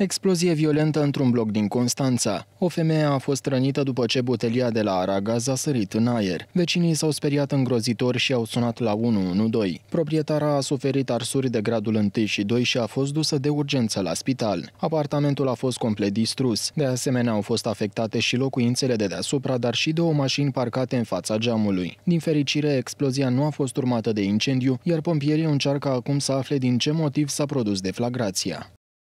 Explozie violentă într-un bloc din Constanța. O femeie a fost rănită după ce butelia de la Aragaz a sărit în aer. Vecinii s-au speriat îngrozitor și au sunat la 112. Proprietara a suferit arsuri de gradul 1 și 2 și a fost dusă de urgență la spital. Apartamentul a fost complet distrus. De asemenea, au fost afectate și locuințele de deasupra, dar și două mașini parcate în fața geamului. Din fericire, explozia nu a fost urmată de incendiu, iar pompierii încearcă acum să afle din ce motiv s-a produs deflagrația.